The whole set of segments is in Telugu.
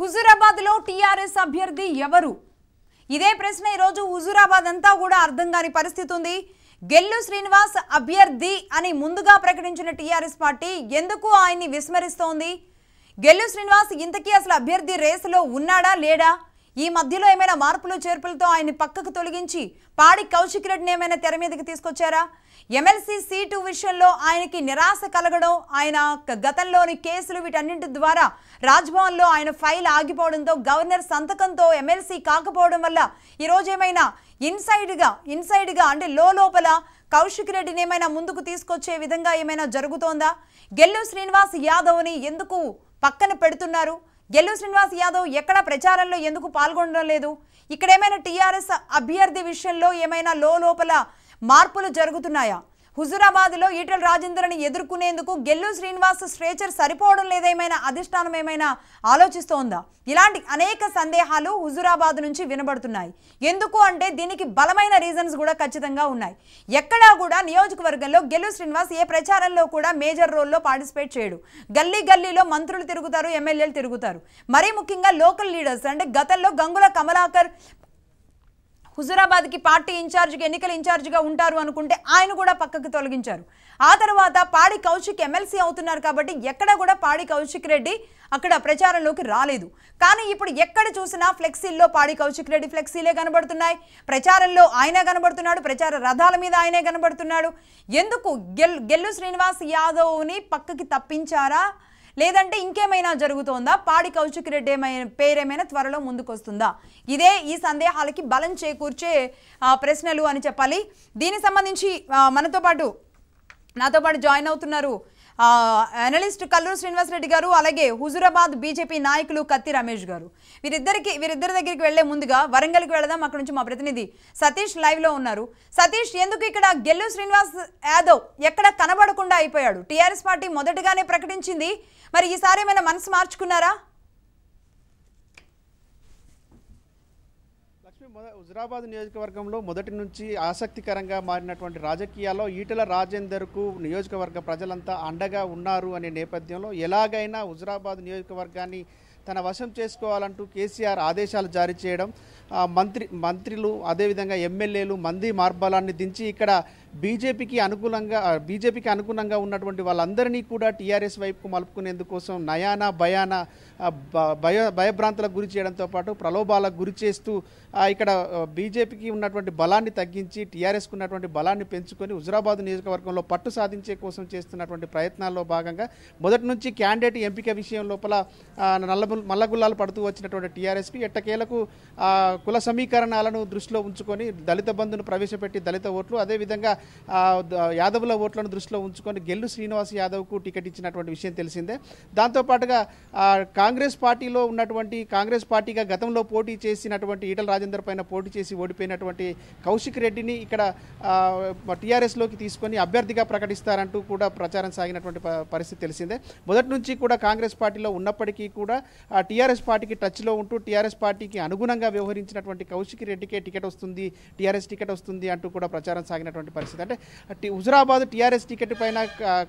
హుజూరాబాద్ లో టీఆర్ఎస్ అభ్యర్థి ఎవరు ఇదే ప్రశ్న ఈరోజు హుజూరాబాద్ అంతా కూడా అర్థం కాని పరిస్థితి ఉంది గెల్లు శ్రీనివాస్ అభ్యర్థి అని ముందుగా ప్రకటించిన టీఆర్ఎస్ పార్టీ ఎందుకు ఆయన్ని విస్మరిస్తోంది గెల్లు శ్రీనివాస్ ఇంతకీ అసలు అభ్యర్థి రేసులో ఉన్నాడా లేడా ఈ మధ్యలో ఏమైనా మార్పులు చేర్పులతో ఆయన్ని పక్కకు తొలగించి పాడి కౌశిక్ రెడ్డిని ఏమైనా తెర మీదకి తీసుకొచ్చారా ఎమ్మెల్సీ సీటు విషయంలో ఆయనకి నిరాశ కలగడం ఆయన గతంలోని కేసులు వీటన్నింటి ద్వారా రాజ్భవన్లో ఆయన ఫైల్ ఆగిపోవడంతో గవర్నర్ సంతకంతో ఎమ్మెల్సీ కాకపోవడం వల్ల ఈరోజు ఏమైనా ఇన్సైడ్గా ఇన్సైడ్గా అంటే లోపల కౌశిక్ రెడ్డిని ఏమైనా ముందుకు తీసుకొచ్చే విధంగా ఏమైనా జరుగుతోందా గెల్లు శ్రీనివాస్ యాదవ్ని ఎందుకు పక్కన పెడుతున్నారు గెల్లు శ్రీనివాస్ యాదవ్ ఎక్కడ ప్రచారంలో ఎందుకు పాల్గొనలేదు ఇక్కడేమైనా టీఆర్ఎస్ అభ్యర్థి విషయంలో ఏమైనా లోపల మార్పులు జరుగుతున్నాయా హుజురాబాద్లో ఈటల రాజేంద్రని ఎదుర్కొనేందుకు గెల్లు శ్రీనివాస్ స్ట్రేచర్ సరిపోవడం లేదేమైనా అధిష్టానం ఏమైనా ఆలోచిస్తోందా ఇలాంటి అనేక సందేహాలు హుజురాబాద్ నుంచి వినబడుతున్నాయి ఎందుకు అంటే దీనికి బలమైన రీజన్స్ కూడా ఖచ్చితంగా ఉన్నాయి ఎక్కడా కూడా నియోజకవర్గంలో గెల్లు శ్రీనివాస్ ఏ ప్రచారంలో కూడా మేజర్ రోల్లో పార్టిసిపేట్ చేయడు గల్లీ గల్లీలో మంత్రులు తిరుగుతారు ఎమ్మెల్యేలు తిరుగుతారు మరీ ముఖ్యంగా లోకల్ లీడర్స్ అంటే గతంలో గంగుల కమలాకర్ హుజురాబాద్కి పార్టీ ఇన్ఛార్జికి ఎన్నికల ఇన్ఛార్జిగా ఉంటారు అనుకుంటే ఆయన కూడా పక్కకు తొలగించారు ఆ తర్వాత పాడి కౌశిక్ ఎమ్మెల్సీ అవుతున్నారు కాబట్టి ఎక్కడ కూడా పాడి కౌశిక్ రెడ్డి అక్కడ ప్రచారంలోకి రాలేదు కానీ ఇప్పుడు ఎక్కడ చూసినా ఫ్లెక్సీల్లో పాడి కౌశిక్ రెడ్డి ఫ్లెక్సీలే కనబడుతున్నాయి ప్రచారంలో ఆయనే కనబడుతున్నాడు ప్రచార రథాల మీద ఆయనే కనబడుతున్నాడు ఎందుకు గెల్ గెల్లు శ్రీనివాస్ యాదవ్ని పక్కకి తప్పించారా లేదంటే ఇంకేమైనా జరుగుతోందా పాడి కౌశిక్ రెడ్డి ఏమైనా పేరేమైనా త్వరలో ముందుకొస్తుందా ఇదే ఈ సందేహాలకి బలం చేకూర్చే ప్రశ్నలు అని చెప్పాలి దీనికి సంబంధించి మనతో పాటు నాతో పాటు జాయిన్ అవుతున్నారు అనలిస్ట్ కల్లూరు శ్రీనివాసరెడ్డి గారు అలాగే హుజురాబాద్ బీజేపీ నాయకులు కత్తి రమేష్ గారు వీరిద్దరికి వీరిద్దరి దగ్గరికి వెళ్లే ముందుగా వరంగల్కి వెళదాం అక్కడ నుంచి మా ప్రతినిధి సతీష్ లైవ్లో ఉన్నారు సతీష్ ఎందుకు ఇక్కడ గెల్లు శ్రీనివాస్ యాదవ్ ఎక్కడ కనబడకుండా అయిపోయాడు టీఆర్ఎస్ పార్టీ మొదటగానే ప్రకటించింది మరి ఈసారి ఏమైనా మనసు మార్చుకున్నారా హుజరాబాద్ నియోజకవర్గంలో మొదటి నుంచి ఆసక్తికరంగా మారినటువంటి రాజకీయాల్లో ఈటల రాజేందర్కు నియోజకవర్గ ప్రజలంతా అండగా ఉన్నారు అనే నేపథ్యంలో ఎలాగైనా హుజరాబాద్ నియోజకవర్గాన్ని తన వశం చేసుకోవాలంటూ కేసీఆర్ ఆదేశాలు జారీ చేయడం మంత్రి మంత్రులు అదేవిధంగా ఎమ్మెల్యేలు మంది మార్బలాన్ని దించి ఇక్కడ బీజేపీకి అనుకూలంగా బీజేపీకి అనుగుణంగా ఉన్నటువంటి వాళ్ళందరినీ కూడా టీఆర్ఎస్ వైపుకు మలుపుకునేందుకోసం నయానా భయాన భయ భయభ్రాంతలకు గురి చేయడంతో పాటు ప్రలోభాలకు గురి చేస్తూ ఇక్కడ బీజేపీకి ఉన్నటువంటి బలాన్ని తగ్గించి టీఆర్ఎస్కు ఉన్నటువంటి బలాన్ని పెంచుకొని హుజరాబాద్ నియోజకవర్గంలో పట్టు సాధించే కోసం చేస్తున్నటువంటి ప్రయత్నాల్లో భాగంగా మొదటి నుంచి క్యాండిడేట్ ఎంపిక విషయం లోపల నల్లబు మల్లగుల్లాలు పడుతూ వచ్చినటువంటి టీఆర్ఎస్కి ఎట్టకేలకు కుల సమీకరణాలను దృష్టిలో ఉంచుకొని దళిత బంధును ప్రవేశపెట్టి దళిత ఓట్లు అదేవిధంగా యాదవ్ల ఓట్లను దృష్టిలో ఉంచుకొని గెల్లు శ్రీనివాస్ యాదవ్కు టికెట్ ఇచ్చినటువంటి విషయం తెలిసిందే దాంతోపాటుగా కాంగ్రెస్ పార్టీలో ఉన్నటువంటి కాంగ్రెస్ పార్టీగా గతంలో పోటీ చేసినటువంటి ఈటల రాజేందర్ పైన పోటీ చేసి ఓడిపోయినటువంటి కౌశిక్ రెడ్డిని ఇక్కడ టీఆర్ఎస్లోకి తీసుకొని అభ్యర్థిగా ప్రకటిస్తారంటూ కూడా ప్రచారం సాగినటువంటి పరిస్థితి తెలిసిందే మొదటి నుంచి కూడా కాంగ్రెస్ పార్టీలో ఉన్నప్పటికీ కూడా టీఆర్ఎస్ పార్టీకి టచ్లో ఉంటూ టీఆర్ఎస్ పార్టీకి అనుగుణంగా వ్యవహరించినటువంటి కౌశిక్ రెడ్డికే టికెట్ వస్తుంది టీఆర్ఎస్ టికెట్ వస్తుంది అంటూ కూడా ప్రచారం సాగినటువంటి పరిస్థితి పరిస్థితి అంటే హుజురాబాద్ టీఆర్ఎస్ టికెట్ పైన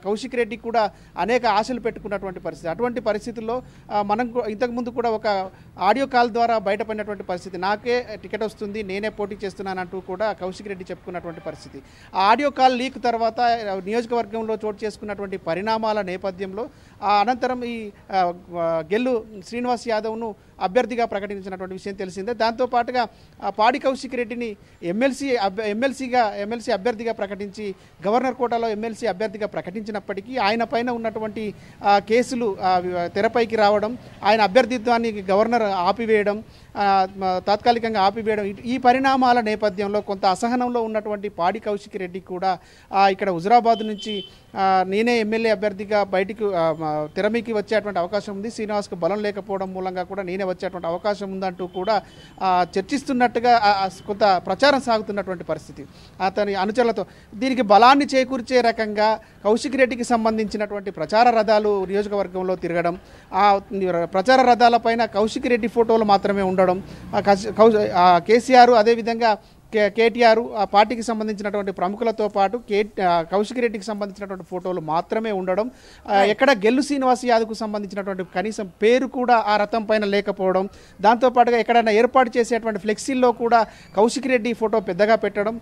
కౌశిక్ రెడ్డి కూడా అనేక ఆశలు పెట్టుకున్నటువంటి పరిస్థితి అటువంటి పరిస్థితుల్లో మనం ఇంతకుముందు కూడా ఒక ఆడియో కాల్ ద్వారా బయటపడినటువంటి పరిస్థితి నాకే టికెట్ వస్తుంది నేనే పోటీ చేస్తున్నానంటూ కూడా కౌశిక్ రెడ్డి చెప్పుకున్నటువంటి పరిస్థితి ఆ ఆడియో కాల్ లీక్ తర్వాత నియోజకవర్గంలో చోటు చేసుకున్నటువంటి పరిణామాల నేపథ్యంలో అనంతరం ఈ గెల్లు శ్రీనివాస్ యాదవ్ను అభ్యర్థిగా ప్రకటించినటువంటి విషయం తెలిసిందే దాంతోపాటుగా పాడి కౌశిక్ రెడ్డిని ఎమ్మెల్సీ ఎమ్మెల్సీగా ఎమ్మెల్సీ అభ్యర్థిగా అభ్యర్థిగా ప్రకటించి గవర్నర్ కోటాలో ఎమ్మెల్సీ అభ్యర్థిగా ప్రకటించినప్పటికీ ఆయన పైన ఉన్నటువంటి కేసులు తెరపైకి రావడం ఆయన అభ్యర్థిత్వాన్ని గవర్నర్ ఆపివేయడం తాత్కాలికంగా ఆపివేయడం ఈ పరిణామాల నేపథ్యంలో కొంత అసహనంలో ఉన్నటువంటి పాడి కౌశిక్ రెడ్డి కూడా ఇక్కడ హుజరాబాద్ నుంచి నేనే ఎమ్మెల్యే అభ్యర్థిగా బయటికి తెరమీకి వచ్చేటువంటి అవకాశం ఉంది శ్రీనివాస్కు బలం లేకపోవడం మూలంగా కూడా నేనే వచ్చేటువంటి అవకాశం ఉందంటూ కూడా చర్చిస్తున్నట్టుగా కొంత ప్రచారం సాగుతున్నటువంటి పరిస్థితి అతని అనుచరులతో దీనికి బలాన్ని చేకూర్చే రకంగా కౌశిక్ రెడ్డికి సంబంధించినటువంటి ప్రచార రథాలు నియోజకవర్గంలో తిరగడం ఆ ప్రచార రథాలపైన కౌశిక్ రెడ్డి ఫోటోలు మాత్రమే ఉండడం ఆ కౌ ఆ కేసిఆర్ అదే విధంగా కేటీఆర్ ఆ పార్టీకి సంబంధించినటువంటి ప్రముఖులతో పాటు కే కౌశిక్ రెడ్డికి సంబంధించినటువంటి ఫోటోలు మాత్రమే ఉండడం ఎక్కడ గెల్లు శ్రీనివాస్ యాదవ్కు సంబంధించినటువంటి కనీసం పేరు కూడా ఆ రథం పైన లేకపోవడం దాంతోపాటుగా ఎక్కడైనా ఏర్పాటు చేసేటువంటి ఫ్లెక్సీల్లో కూడా కౌశిక్ రెడ్డి ఫోటో పెద్దగా పెట్టడం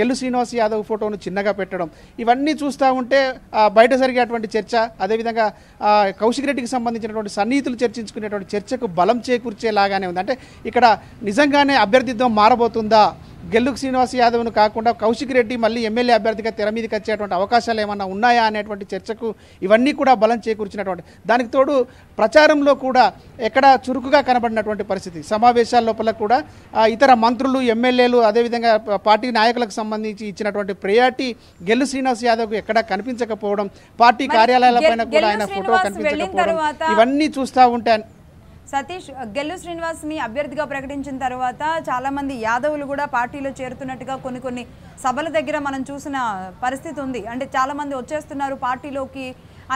గెల్లు శ్రీనివాస్ యాదవ్ ఫోటోను చిన్నగా పెట్టడం ఇవన్నీ చూస్తూ ఉంటే బయట జరిగేటువంటి చర్చ అదేవిధంగా కౌశిక్ రెడ్డికి సంబంధించినటువంటి సన్నిహితులు చర్చించుకునేటువంటి చర్చకు బలం చేకూర్చేలాగానే ఉంది అంటే ఇక్కడ నిజంగానే అభ్యర్థిత్వం మారబోతుందా గెల్లుకు శ్రీనివాస్ యాదవ్ను కాకుండా కౌశిక్ రెడ్డి మళ్ళీ ఎమ్మెల్యే అభ్యర్థిగా తెర మీదకి వచ్చేటువంటి అవకాశాలు ఏమైనా ఉన్నాయా అనేటువంటి చర్చకు ఇవన్నీ కూడా బలం చేకూర్చినటువంటి దానికి తోడు ప్రచారంలో కూడా ఎక్కడ చురుకుగా కనబడినటువంటి పరిస్థితి సమావేశాల లోపల కూడా ఇతర మంత్రులు ఎమ్మెల్యేలు అదేవిధంగా పార్టీ నాయకులకు సంబంధించి ఇచ్చినటువంటి ప్రయారిటీ గెల్లు శ్రీనివాస్ యాదవ్కు ఎక్కడ కనిపించకపోవడం పార్టీ కార్యాలయాలపైన కూడా ఆయన ఫోటో కనిపించకపోవడం ఇవన్నీ చూస్తూ ఉంటే సతీష్ గెల్లు శ్రీనివాస్ని అభ్యర్థిగా ప్రకటించిన తర్వాత చాలామంది యాదవులు కూడా పార్టీలో చేరుతున్నట్టుగా కొన్ని కొన్ని సభల దగ్గర మనం చూసిన పరిస్థితి ఉంది అంటే చాలామంది వచ్చేస్తున్నారు పార్టీలోకి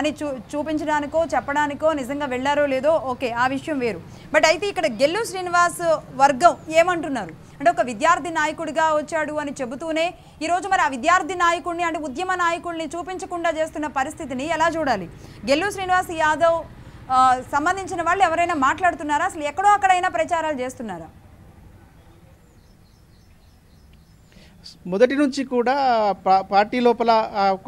అని చూ చూపించడానికో చెప్పడానికో నిజంగా వెళ్ళారో లేదో ఓకే ఆ విషయం వేరు బట్ అయితే ఇక్కడ గెల్లు శ్రీనివాస్ వర్గం ఏమంటున్నారు అంటే ఒక విద్యార్థి నాయకుడిగా వచ్చాడు అని చెబుతూనే ఈరోజు మరి ఆ విద్యార్థి నాయకుడిని అంటే ఉద్యమ నాయకుడిని చూపించకుండా చేస్తున్న పరిస్థితిని ఎలా చూడాలి గెల్లు శ్రీనివాస్ యాదవ్ సంబంధించిన వాళ్ళు ఎవరైనా మాట్లాడుతున్నారా అసలు ఎక్కడో అక్కడైనా ప్రచారాలు చేస్తున్నారా మొదటి నుంచి కూడా పార్టీ లోపల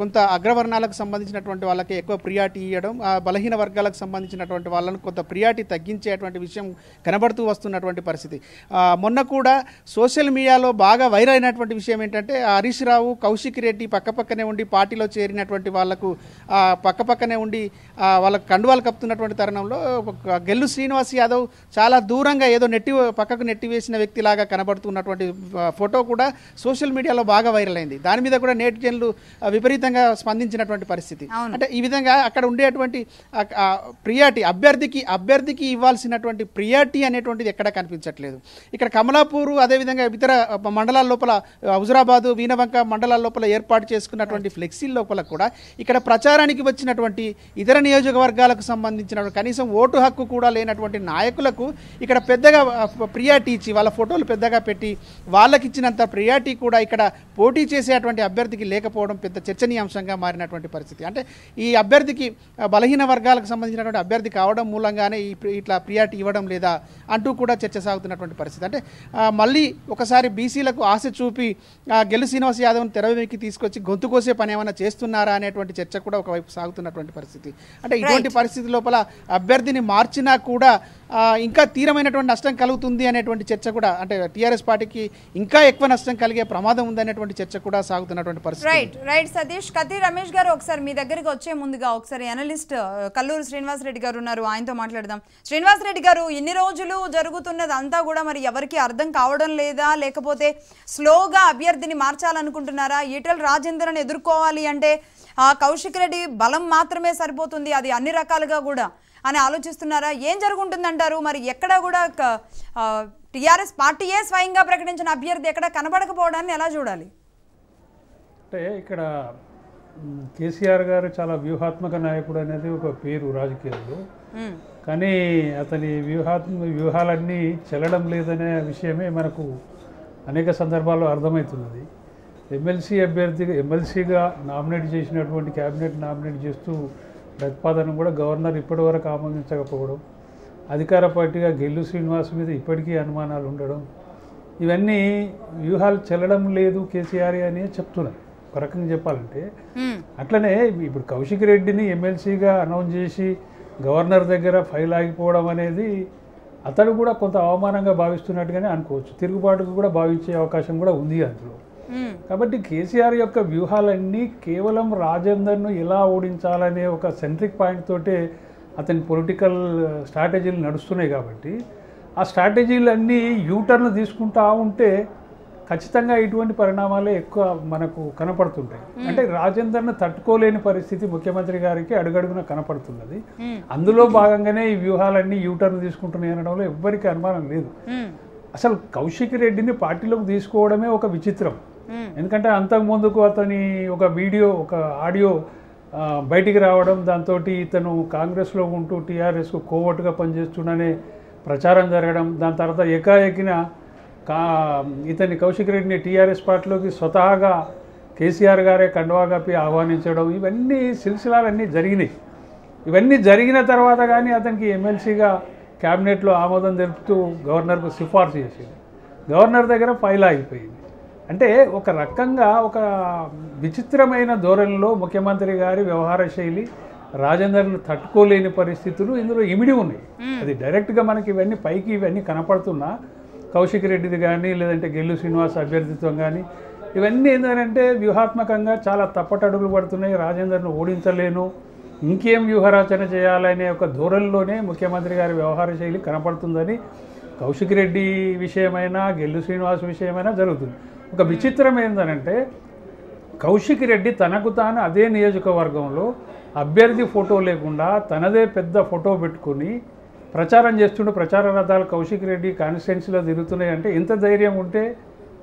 కొంత అగ్రవర్ణాలకు సంబంధించినటువంటి వాళ్ళకి ఎక్కువ ప్రియారిటీ ఇవ్వడం బలహీన వర్గాలకు సంబంధించినటువంటి వాళ్ళను కొంత ప్రియారిటీ తగ్గించేటువంటి విషయం కనబడుతూ వస్తున్నటువంటి పరిస్థితి మొన్న కూడా సోషల్ మీడియాలో బాగా వైర్ అయినటువంటి విషయం ఏంటంటే హరీష్ రావు కౌశిక్ రెడ్డి పక్కపక్కనే ఉండి పార్టీలో చేరినటువంటి వాళ్లకు పక్కపక్కనే ఉండి వాళ్ళకు కండువాలు కప్పుతున్నటువంటి తరుణంలో గెల్లు శ్రీనివాస్ యాదవ్ చాలా దూరంగా ఏదో నెట్టి పక్కకు నెట్టి వేసిన వ్యక్తిలాగా కనబడుతున్నటువంటి ఫోటో కూడా సోషల్ సోషల్ మీడియాలో బాగా వైరల్ అయింది దాని మీద కూడా నేటిజన్లు విపరీతంగా స్పందించినటువంటి పరిస్థితి అంటే ఈ విధంగా అక్కడ ఉండేటువంటి ప్రియారిటీ అభ్యర్థికి అభ్యర్థికి ఇవ్వాల్సినటువంటి ప్రియారిటీ అనేటువంటిది ఎక్కడ కనిపించట్లేదు ఇక్కడ కమలాపూర్ అదేవిధంగా ఇతర మండలాల లోపల హుజరాబాదు వీనవంక మండలాల లోపల ఏర్పాటు చేసుకున్నటువంటి ఫ్లెక్సీ లోపల కూడా ఇక్కడ ప్రచారానికి వచ్చినటువంటి ఇతర నియోజకవర్గాలకు సంబంధించిన కనీసం ఓటు హక్కు కూడా లేనటువంటి నాయకులకు ఇక్కడ పెద్దగా ప్రియారిటీ ఇచ్చి వాళ్ళ ఫోటోలు పెద్దగా పెట్టి వాళ్ళకి ఇచ్చినంత ప్రియారిటీ కూడా కూడా ఇక్కడ పోటీ చేసేటువంటి అభ్యర్థికి లేకపోవడం పెద్ద చర్చనీయాంశంగా మారినటువంటి పరిస్థితి అంటే ఈ అభ్యర్థికి బలహీన వర్గాలకు సంబంధించినటువంటి అభ్యర్థి కావడం మూలంగానే ఈ ఇట్లా ప్రియారిటీ ఇవ్వడం లేదా అంటూ కూడా చర్చ సాగుతున్నటువంటి పరిస్థితి అంటే మళ్ళీ ఒకసారి బీసీలకు ఆశ చూపి గెలు శ్రీనివాస్ యాదవ్ను తెరవెక్కి తీసుకొచ్చి గొంతు కోసే పని ఏమైనా చేస్తున్నారా అనేటువంటి చర్చ కూడా ఒకవైపు సాగుతున్నటువంటి పరిస్థితి అంటే ఇటువంటి పరిస్థితి లోపల అభ్యర్థిని మార్చినా కూడా ఇంకా తీరమైనటువంటి నష్టం కలుగుతుంది అనేటువంటి చర్చ కూడా అంటే టీఆర్ఎస్ పార్టీకి ఇంకా ఎక్కువ నష్టం కలిగే ప్రమాదం ప్రమాదం ఉందనేటువంటి చర్చ కూడా సాగుతున్నటువంటి పరిస్థితి రైట్ రైట్ సతీష్ కతి రమేష్ గారు ఒకసారి మీ దగ్గరికి వచ్చే ముందుగా ఒకసారి అనలిస్ట్ uh, కల్లూరు శ్రీనివాస్ రెడ్డి గారు ఉన్నారు ఆయనతో మాట్లాడదాం శ్రీనివాస్ రెడ్డి గారు ఇన్ని రోజులు జరుగుతున్నది అంతా కూడా మరి ఎవరికి అర్థం కావడం లేదా లేకపోతే స్లోగా అభ్యర్థిని మార్చాలనుకుంటున్నారా ఈటల్ రాజేంద్రను ఎదుర్కోవాలి అంటే ఆ కౌశిక్ రెడ్డి బలం మాత్రమే సరిపోతుంది అది అన్ని రకాలుగా కూడా అని ఆలోచిస్తున్నారా ఏం జరుగుంటుందంటారు మరి ఎక్కడ కూడా టీఆర్ఎస్ పార్టీయే స్వయంగా ప్రకటించిన అభ్యర్థి ఎక్కడ కనబడకపోవడాన్ని ఎలా చూడాలి అంటే ఇక్కడ కేసీఆర్ గారు చాలా వ్యూహాత్మక నాయకుడు అనేది ఒక పేరు రాజకీయాల్లో కానీ అతని వ్యూహాత్మక వ్యూహాలన్నీ చెల్లడం లేదనే విషయమే మనకు అనేక సందర్భాల్లో అర్థమవుతున్నది ఎమ్మెల్సీ అభ్యర్థిగా ఎమ్మెల్సీగా నామినేట్ చేసినటువంటి క్యాబినెట్ నామినేట్ చేస్తూ ప్రతిపాదన కూడా గవర్నర్ ఇప్పటివరకు ఆమోదించకపోవడం అధికార పార్టీగా గెల్లు శ్రీనివాస్ మీద ఇప్పటికీ అనుమానాలు ఉండడం ఇవన్నీ వ్యూహాలు చెల్లడం లేదు కేసీఆర్ అని చెప్తున్నారు ఒక రకంగా చెప్పాలంటే అట్లనే ఇప్పుడు కౌశిక్ రెడ్డిని ఎమ్మెల్సీగా అనౌన్స్ చేసి గవర్నర్ దగ్గర ఫైల్ ఆగిపోవడం అనేది అతడు కూడా కొంత అవమానంగా భావిస్తున్నట్టుగానే అనుకోవచ్చు తిరుగుబాటుకు కూడా భావించే అవకాశం కూడా ఉంది అందులో కాబట్టి కేసీఆర్ యొక్క వ్యూహాలన్నీ కేవలం రాజేందర్ను ఎలా ఓడించాలనే ఒక సెంట్రిక్ పాయింట్ తోటే అతని పొలిటికల్ స్ట్రాటజీలు నడుస్తున్నాయి కాబట్టి ఆ స్ట్రాటజీలు అన్నీ యూటర్న్ తీసుకుంటా ఉంటే ఖచ్చితంగా ఇటువంటి పరిణామాలే ఎక్కువ మనకు కనపడుతుంటాయి అంటే రాజేందర్ను తట్టుకోలేని పరిస్థితి ముఖ్యమంత్రి గారికి అడుగడుగున కనపడుతున్నది అందులో భాగంగానే ఈ వ్యూహాలన్నీ యూటర్న్ తీసుకుంటున్నాయి అనడంలో ఎవ్వరికీ అనుమానం లేదు అసలు కౌశిక్ రెడ్డిని పార్టీలోకి తీసుకోవడమే ఒక విచిత్రం ఎందుకంటే అంతకు ముందుకు అతని ఒక వీడియో ఒక ఆడియో బయటికి రావడం దాంతో ఇతను కాంగ్రెస్లో ఉంటూ టీఆర్ఎస్కు కోవట్గా పనిచేస్తుండనే ప్రచారం జరగడం దాని తర్వాత ఏకాఏకిన కా ఇతని కౌశిక్ రెడ్డిని టీఆర్ఎస్ పార్టీలోకి స్వతహాగా కేసీఆర్ గారే కండువా కప్పి ఆహ్వానించడం ఇవన్నీ సిల్సిలాలన్నీ జరిగినాయి ఇవన్నీ జరిగిన తర్వాత కానీ అతనికి ఎమ్మెల్సీగా క్యాబినెట్లో ఆమోదం తెలుపుతూ గవర్నర్కు సిఫార్సు చేసింది గవర్నర్ దగ్గర ఫైల్ ఆగిపోయింది అంటే ఒక రకంగా ఒక విచిత్రమైన ధోరణిలో ముఖ్యమంత్రి గారి వ్యవహార శైలి రాజేందర్ను తట్టుకోలేని పరిస్థితులు ఇందులో ఇమిడి ఉన్నాయి అది డైరెక్ట్గా మనకి ఇవన్నీ పైకి ఇవన్నీ కనపడుతున్నా కౌశిక్ రెడ్డిది కానీ లేదంటే గెల్లు శ్రీనివాస్ అభ్యర్థిత్వం కానీ ఇవన్నీ ఏంటంటే వ్యూహాత్మకంగా చాలా తప్పటడుగులు పడుతున్నాయి రాజేందర్ను ఓడించలేను ఇంకేం వ్యూహరాచన చేయాలనే ఒక ధోరణిలోనే ముఖ్యమంత్రి గారి వ్యవహార శైలి కనపడుతుందని కౌశిక్ రెడ్డి విషయమైనా గెల్లు శ్రీనివాస్ విషయమైనా జరుగుతుంది ఒక విచిత్రం ఏంటంటే కౌశిక్ రెడ్డి తనకు తాను అదే నియోజకవర్గంలో అభ్యర్థి ఫోటో లేకుండా తనదే పెద్ద ఫోటో పెట్టుకుని ప్రచారం చేస్తుండే ప్రచార రథాలు కౌశిక్ రెడ్డి కాన్స్టిట్యున్సీలో తిరుగుతున్నాయి అంటే ఎంత ధైర్యం ఉంటే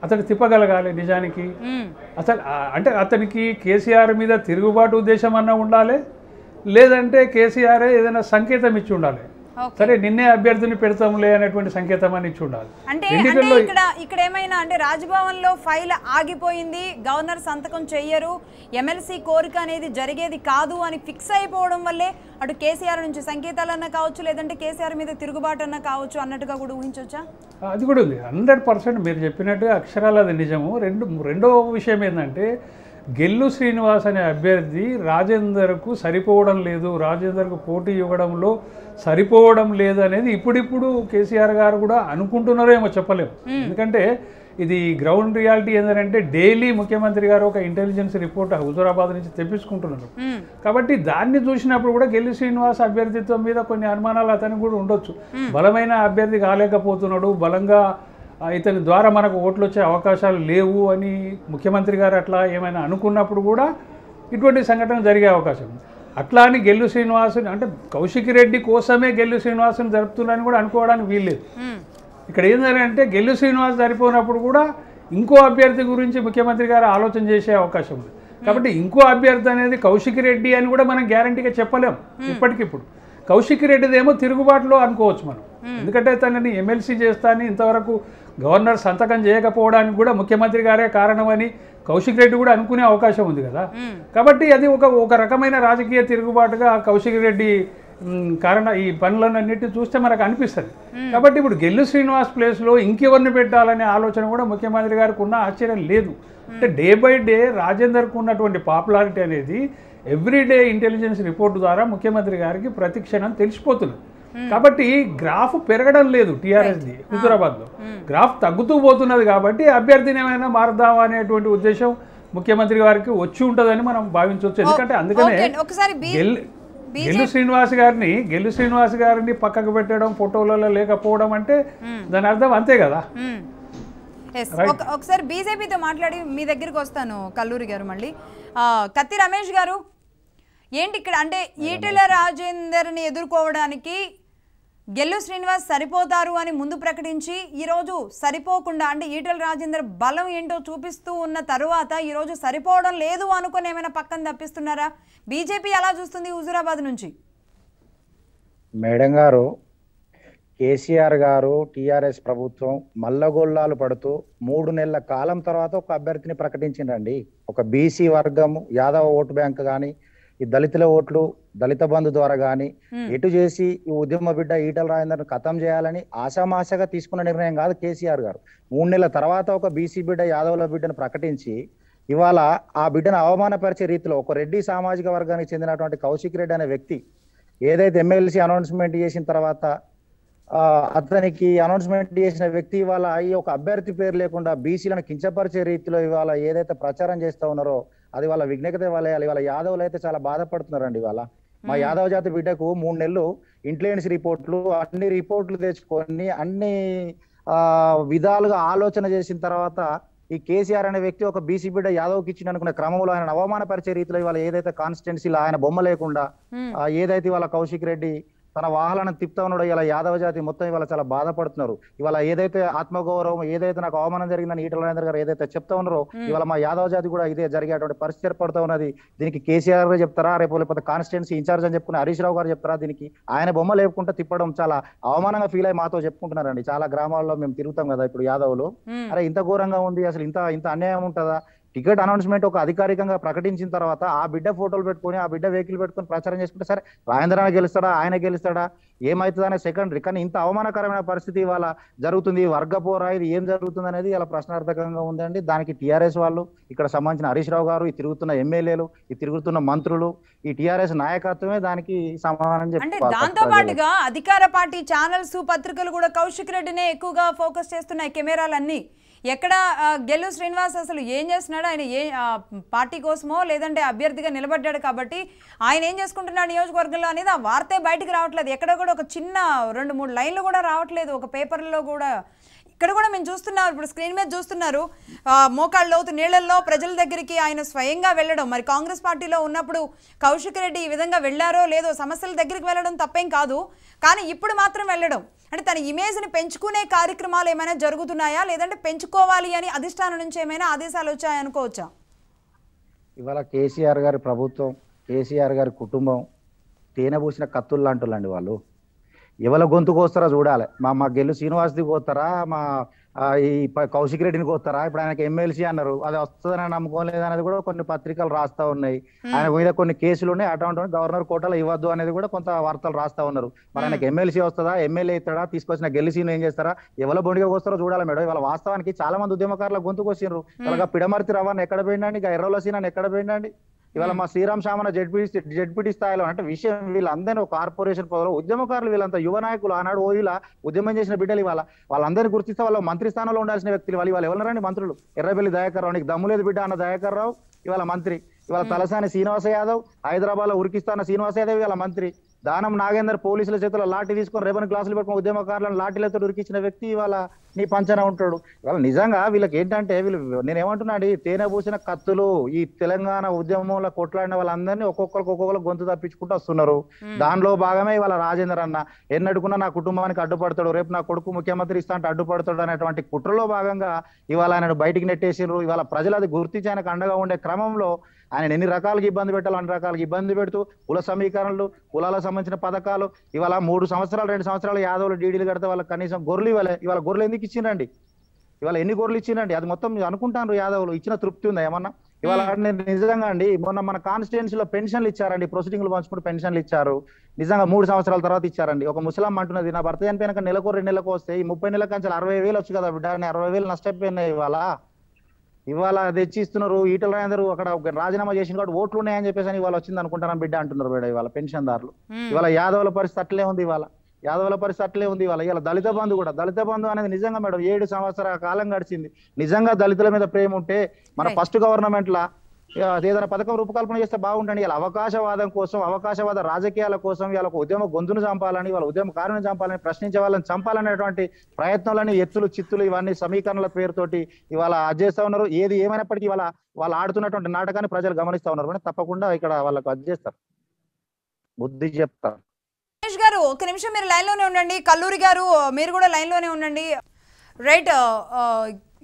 అతడు తిప్పగలగాలి నిజానికి అసలు అంటే అతనికి కేసీఆర్ మీద తిరుగుబాటు ఉద్దేశం అన్న ఉండాలి లేదంటే కేసీఆర్ ఏదైనా సంకేతం ఇచ్చి ఉండాలి సరే నిన్నే అభ్యర్థిని పెడతాంలే అనేటువంటి సంకేతం అని చూడాలి అంటే ఇక్కడ ఇక్కడ ఏమైనా అంటే రాజ్భవన్ లో ఫైల్ ఆగిపోయింది గవర్నర్ సంతకం చెయ్యరు ఎమ్మెల్సీ కోరిక అనేది జరిగేది కాదు అని ఫిక్స్ అయిపోవడం వల్లే అటు కేసీఆర్ నుంచి సంకేతాలు అన్న కావచ్చు లేదంటే కేసీఆర్ మీద తిరుగుబాటు అన్నా కావచ్చు అన్నట్టుగా కూడా ఊహించవచ్చా అది కూడా ఉంది హండ్రెడ్ పర్సెంట్ మీరు చెప్పినట్టు అక్షరాలు అది నిజము రెండు రెండో విషయం ఏంటంటే గెల్లు శ్రీనివాస్ అనే అభ్యర్థి రాజేందర్కు సరిపోవడం లేదు రాజేందర్కు పోటీ ఇవ్వడంలో సరిపోవడం లేదు అనేది ఇప్పుడిప్పుడు కేసీఆర్ గారు కూడా అనుకుంటున్నారో ఏమో చెప్పలేము ఎందుకంటే ఇది గ్రౌండ్ రియాలిటీ ఏంటంటే డైలీ ముఖ్యమంత్రి గారు ఒక ఇంటెలిజెన్స్ రిపోర్ట్ హుజూరాబాద్ నుంచి తెప్పించుకుంటున్నారు కాబట్టి దాన్ని చూసినప్పుడు కూడా గెల్లి శ్రీనివాస్ అభ్యర్థిత్వం మీద కొన్ని అనుమానాలు అతనికి కూడా ఉండొచ్చు బలమైన అభ్యర్థి కాలేకపోతున్నాడు బలంగా ఇతని ద్వారా మనకు ఓట్లు వచ్చే అవకాశాలు లేవు అని ముఖ్యమంత్రి గారు అట్లా ఏమైనా అనుకున్నప్పుడు కూడా ఇటువంటి సంఘటన జరిగే అవకాశం అట్లా అని గెల్లు శ్రీనివాసుని అంటే కౌశిక్ రెడ్డి కోసమే గెల్లు శ్రీనివాసుని జరుపుతున్నారని కూడా అనుకోవడానికి వీల్లేదు ఇక్కడ జరిగిందంటే గెల్లు శ్రీనివాస్ జరిపోయినప్పుడు కూడా ఇంకో అభ్యర్థి గురించి ముఖ్యమంత్రి గారు ఆలోచన చేసే అవకాశం ఉంది కాబట్టి ఇంకో అభ్యర్థి అనేది కౌశిక్ రెడ్డి అని కూడా మనం గ్యారంటీగా చెప్పలేం ఇప్పటికిప్పుడు కౌశిక్ రెడ్డిదేమో తిరుగుబాటులో అనుకోవచ్చు మనం ఎందుకంటే తనని ఎమ్మెల్సీ అని ఇంతవరకు గవర్నర్ సంతకం చేయకపోవడానికి కూడా ముఖ్యమంత్రి గారే కారణమని కౌశిక్ రెడ్డి కూడా అనుకునే అవకాశం ఉంది కదా కాబట్టి అది ఒక ఒక రకమైన రాజకీయ తిరుగుబాటుగా కౌశిక్ రెడ్డి కారణ ఈ పనులన్నిటి చూస్తే మనకు అనిపిస్తుంది కాబట్టి ఇప్పుడు గెల్లు శ్రీనివాస్ ప్లేస్లో ఇంకెవరిని పెట్టాలనే ఆలోచన కూడా ముఖ్యమంత్రి గారికి ఉన్న ఆశ్చర్యం లేదు అంటే డే బై డే రాజేందర్కు ఉన్నటువంటి పాపులారిటీ అనేది ఎవ్రీడే ఇంటెలిజెన్స్ రిపోర్ట్ ద్వారా ముఖ్యమంత్రి గారికి ప్రతిక్షణం తెలిసిపోతున్నది Hmm. కాబట్టి గ్రాఫ్ పెరగడం లేదు టీఆర్ఎస్ది ah. హుజురాబాద్లో hmm. గ్రాఫ్ తగ్గుతూ పోతున్నది కాబట్టి అభ్యర్థిని ఏమైనా మారుద్దామా అనేటువంటి ఉద్దేశం ముఖ్యమంత్రి గారికి వచ్చి ఉంటుందని మనం భావించవచ్చు oh, ఎందుకంటే అందుకనే గెల్లు శ్రీనివాస్ గారిని గెల్లు శ్రీనివాస్ గారిని పక్కకు పెట్టడం ఫోటోలలో లేకపోవడం అంటే hmm. దాని అర్థం అంతే కదా ఒకసారి బీజేపీతో మాట్లాడి మీ దగ్గరికి వస్తాను కల్లూరి గారు మళ్ళీ కత్తి రమేష్ గారు ఏంటి ఇక్కడ అంటే ఈటెల రాజేందర్ని ఎదుర్కోవడానికి గెల్లు శ్రీనివాస్ సరిపోతారు అని ముందు ప్రకటించి ఈరోజు సరిపోకుండా అంటే ఈటల రాజేందర్ బలం ఏంటో చూపిస్తూ ఉన్న తరువాత ఈరోజు సరిపోవడం లేదు అనుకుని ఏమైనా పక్కన తప్పిస్తున్నారా బీజేపీ ఎలా చూస్తుంది హుజూరాబాద్ నుంచి మేడం గారు కేసీఆర్ గారు టీఆర్ఎస్ ప్రభుత్వం మల్లగొల్లాలు పడుతూ మూడు నెలల కాలం తర్వాత ఒక అభ్యర్థిని ప్రకటించిందండి ఒక బీసీ వర్గము యాదవ ఓటు బ్యాంక్ కానీ ఈ దళితుల ఓట్లు దళిత బంధు ద్వారా కానీ ఎటు చేసి ఈ ఉద్యమ బిడ్డ ఈటల రాజేందర్ను ఖతం చేయాలని ఆశామాశగా తీసుకున్న నిర్ణయం కాదు కేసీఆర్ గారు మూడు నెలల తర్వాత ఒక బీసీ బిడ్డ యాదవుల బిడ్డను ప్రకటించి ఇవాళ ఆ బిడ్డను అవమానపరిచే రీతిలో ఒక రెడ్డి సామాజిక వర్గానికి చెందినటువంటి కౌశిక్ రెడ్డి అనే వ్యక్తి ఏదైతే ఎమ్మెల్సీ అనౌన్స్మెంట్ చేసిన తర్వాత అతనికి అనౌన్స్మెంట్ చేసిన వ్యక్తి ఇవాళ ఈ ఒక అభ్యర్థి పేరు లేకుండా బీసీలను కించపరిచే రీతిలో ఇవాళ ఏదైతే ప్రచారం చేస్తా ఉన్నారో అది వాళ్ళ విఘ్నత ఇవ్వాలి ఇవాళ యాదవ్లు అయితే చాలా బాధపడుతున్నారండి ఇవాళ మా యాదవ జాతి బిడ్డకు మూడు నెలలు ఇంటెలిజెన్స్ రిపోర్ట్లు అన్ని రిపోర్ట్లు తెచ్చుకొని అన్ని విధాలుగా ఆలోచన చేసిన తర్వాత ఈ కేసీఆర్ అనే వ్యక్తి ఒక బీసీ బిడ్డ యాదవ్కి ఇచ్చిన అనుకునే క్రమంలో ఆయన అవమానపరిచే రీతిలో ఇవాళ ఏదైతే కాన్స్టిట్యున్సీలో ఆయన బొమ్మ లేకుండా ఏదైతే ఇవాళ కౌశిక్ రెడ్డి తన వాహనాన్ని తిప్పుతా ఉన్నాడు ఇలా యాదవ జాతి మొత్తం ఇవాళ చాలా బాధపడుతున్నారు ఇవాళ ఏదైతే ఆత్మగౌరవం ఏదైతే నాకు అవమానం జరిగిందని ఈటల రాజేంద్ర గారు ఏదైతే చెప్తా ఉన్నారో ఇవాళ మా యాదవ జాతి కూడా ఇదే జరిగేటువంటి పరిస్థితి ఏర్పడుతూ ఉన్నది దీనికి కేసీఆర్ గారు చెప్తారా రేపు లేకపోతే కాన్స్టిట్యున్సీ ఇన్ఛార్జ్ అని చెప్పుకుని హరీష్ రావు గారు చెప్తారా దీనికి ఆయన బొమ్మ లేకుండా తిప్పడం చాలా అవమానంగా ఫీల్ అయ్యి మాతో చెప్పుకుంటున్నారండి చాలా గ్రామాల్లో మేము తిరుగుతాం కదా ఇప్పుడు యాదవ్లో అరే ఇంత ఘోరంగా ఉంది అసలు ఇంత ఇంత అన్యాయం ఉంటుందా టికెట్ అనౌన్స్మెంట్ ఒక అధికారికంగా ప్రకటించిన తర్వాత ఆ బిడ్డ ఫోటోలు పెట్టుకొని ఆ బిడ్డ వెహికల్ పెట్టుకొని ప్రచారం చేసుకుంటే సరే రాజేంద్ర గెలుస్తాడా ఆయన గెలుస్తాడా ఏమవుతుందనే సెకండరీ కానీ ఇంత అవమానకరమైన పరిస్థితి ఇవాళ జరుగుతుంది వర్గ పోరా ఇది ఏం జరుగుతుంది అనేది ఇలా ప్రశ్నార్థకంగా ఉందండి దానికి టీఆర్ఎస్ వాళ్ళు ఇక్కడ సంబంధించిన హరీష్ రావు గారు ఈ తిరుగుతున్న ఎమ్మెల్యేలు ఈ తిరుగుతున్న మంత్రులు ఈ టీఆర్ఎస్ నాయకత్వమే దానికి సమాధానం చెప్పారు దాంతో పాటుగా అధికార పార్టీ ఛానల్స్ పత్రికలు కూడా కౌశిక్ రెడ్డినే ఎక్కువగా ఫోకస్ చేస్తున్నాయి కెమెరాలన్నీ ఎక్కడ గెల్లు శ్రీనివాస్ అసలు ఏం చేస్తున్నాడు ఆయన ఏ పార్టీ కోసమో లేదంటే అభ్యర్థిగా నిలబడ్డాడు కాబట్టి ఆయన ఏం చేసుకుంటున్నాడు నియోజకవర్గంలో అనేది ఆ వార్తే బయటకు రావట్లేదు ఎక్కడ కూడా ఒక చిన్న రెండు మూడు లైన్లు కూడా రావట్లేదు ఒక పేపర్లో కూడా ఇక్కడ కూడా మేము చూస్తున్నాం ఇప్పుడు స్క్రీన్ మీద చూస్తున్నారు మోకాళ్ళ లోతు నీళ్లలో ప్రజల దగ్గరికి ఆయన స్వయంగా వెళ్ళడం మరి కాంగ్రెస్ పార్టీలో ఉన్నప్పుడు కౌశిక్ రెడ్డి ఈ విధంగా వెళ్ళారో లేదో సమస్యల దగ్గరికి వెళ్ళడం తప్పేం కాదు కానీ ఇప్పుడు మాత్రం వెళ్ళడం అంటే తన ఇమేజ్ని పెంచుకునే కార్యక్రమాలు ఏమైనా జరుగుతున్నాయా లేదంటే పెంచుకోవాలి అని అధిష్టానం నుంచి ఏమైనా ఆదేశాలు వచ్చాయనుకోవచ్చా ఇవాళ కేసీఆర్ గారి ప్రభుత్వం కేసీఆర్ గారి కుటుంబం తేనెబూసిన కత్తులు లాంటి వాళ్ళు ఎవరి గొంతు కోస్తారా చూడాలి మా మా గెల్లు శ్రీనివాస్ది కోస్తారా మా ఈ కౌశిక్ రెడ్డిని కోస్తారా ఇప్పుడు ఆయనకి ఎమ్మెల్సీ అన్నారు అది వస్తుందని నమ్మకం అనేది కూడా కొన్ని పత్రికలు రాస్తా ఉన్నాయి ఆయన మీద కొన్ని కేసులు ఉన్నాయి అటువంటి గవర్నర్ కోటలు ఇవ్వద్దు అనేది కూడా కొంత వార్తలు రాస్తా ఉన్నారు మరి ఆయనకి ఎమ్మెల్సీ వస్తుందా ఎమ్మెల్యే అవుతాడా తీసుకొచ్చిన గెలిసీను ఏం చేస్తారా ఎవరి బొండిగా కోస్తారో చూడాలి మేడం ఇవాళ వాస్తవానికి చాలా మంది ఉద్యమకారుల గొంతుకు వచ్చిండ్రు ఇలాగ పిడమర్తి రవాణా ఎక్కడ ఇక ఎర్రలో సీనాన్ని ఎక్కడ పోయిండండి ఇవాళ మా శ్రీరామ్ శామన జడ్పీ జడ్పీటీ స్థాయిలో అంటే విషయం వీళ్ళందరినీ కార్పొరేషన్ పదవిలో ఉద్యమకారులు వీళ్ళంతా యువ నాయకులు ఆనాడు ఓ ఇలా ఉద్యమం చేసిన బిడ్డలు ఇవాళ వాళ్ళందరినీ గుర్తిస్తే వాళ్ళ మంత్రి స్థానంలో ఉండాల్సిన వ్యక్తులు వాళ్ళు ఇవాళ ఎవరు మంత్రులు ఎర్రబెల్లి దయాకర్ రావు నీకు లేదు బిడ్డ అన్న దయాకర్ రావు ఇవాళ మంత్రి ఇవాళ తలసాని శ్రీనివాస యాదవ్ హైదరాబాద్ లో ఉరికిస్తాన శ్రీనివాస యాదవ్ ఇవాళ మంత్రి దానం నాగేందర్ పోలీసుల చేతిలో లాఠీ తీసుకొని రెవెన్యూ క్లాసులు పెట్టుకుని ఉద్యమకారులను లాఠీలతో ఉరికించిన వ్యక్తి ఇవాళ నీ పంచన ఉంటాడు వాళ్ళ నిజంగా వీళ్ళకి ఏంటంటే వీళ్ళు నేనేమంటున్నా అండి తేనె పూసిన కత్తులు ఈ తెలంగాణ ఉద్యమంలో కొట్లాడిన వాళ్ళందరినీ ఒక్కొక్కరికి ఒక్కొక్కరు గొంతు తప్పించుకుంటూ వస్తున్నారు దానిలో భాగమే ఇవాళ రాజేందర్ అన్న ఎన్నడుకున్నా నా కుటుంబానికి అడ్డుపడతాడు రేపు నా కొడుకు ముఖ్యమంత్రి ఇస్తా అంటే అడ్డుపడతాడు అనేటువంటి కుట్రలో భాగంగా ఇవాళ ఆయన బయటికి నెట్టేసారు ఇవాళ ప్రజలు అది గుర్తించి ఆయనకు అండగా ఉండే క్రమంలో ఆయన ఎన్ని రకాలుగా ఇబ్బంది పెట్టాలో అన్ని రకాలుగా ఇబ్బంది పెడుతూ కుల సమీకరణలు కులాలకు సంబంధించిన పథకాలు ఇవాళ మూడు సంవత్సరాలు రెండు సంవత్సరాలు యాదవులు డీడీలు కడితే వాళ్ళకి కనీసం గొర్రెలు ఇవ్వాలి ఇవాళ గొర్రెలు ఎందుకు ఇచ్చిండండి ఇవాళ ఎన్ని గొర్రెలు ఇచ్చిండండి అది మొత్తం అనుకుంటాను యాదవులు ఇచ్చిన తృప్తి ఉందా ఏమన్నా ఇవాళ నేను నిజంగా అండి మొన్న మన కాన్స్టిట్యున్సీలో పెన్షన్లు ఇచ్చారండి ప్రొసీడింగ్లు పంచుకుంటూ పెన్షన్లు ఇచ్చారు నిజంగా మూడు సంవత్సరాల తర్వాత ఇచ్చారండి ఒక ముసలాం అంటున్నది నా భర్త చనిపోయినాక నెలకు రెండు నెలకు వస్తే ఈ ముప్పై నెలల కంచెలు అరవై వేలు వచ్చు కదా బిడ్డ అరవై వేలు నష్టపోయినాయి ఇవాళ ఇవాళ తెచ్చిస్తున్నారు ఈటల రాజేందరు అక్కడ రాజీనామా చేసిన కాబట్టి ఓట్లు ఉన్నాయని చెప్పేసి అని ఇవాళ వచ్చింది అనుకుంటారా బిడ్డ అంటున్నారు బిడ్డ ఇవాళ పెన్షన్దారులు ఇవాళ యాదవుల పరిస్థితి అట్లే ఉంది ఇవాళ యాదవుల పరిస్థితి అట్లే ఉంది ఇవాళ ఇవాళ దళిత బంధు కూడా దళిత బంధు అనేది నిజంగా మేడం ఏడు సంవత్సరాల కాలం గడిచింది నిజంగా దళితుల మీద ప్రేమ ఉంటే మన ఫస్ట్ గవర్నమెంట్ లా ఏదైనా పథకం రూపకల్పన చేస్తే బాగుంటుంది ఇలా అవకాశవాదం కోసం అవకాశవాద రాజకీయాల కోసం వాళ్ళ ఉద్యమ గొంతును చంపాలని వాళ్ళ ఉద్యమ కారణం చంపాలని ప్రశ్నించే వాళ్ళని చంపాలనేటువంటి ప్రయత్నాలని ఎత్తులు చిత్తులు ఇవన్నీ సమీకరణల పేరుతోటి ఇవాళ చేస్తా ఉన్నారు ఏది ఏమైనప్పటికీ ఇవాళ వాళ్ళు ఆడుతున్నటువంటి నాటకాన్ని ప్రజలు గమనిస్తా ఉన్నారు కానీ తప్పకుండా ఇక్కడ వాళ్ళకు చేస్తారు బుద్ధి చెప్తారు రమేష్ గారు ఒక నిమిషం మీరు లైన్ లోనే ఉండండి కల్లూరి గారు మీరు కూడా లైన్ లోనే ఉండండి రైట్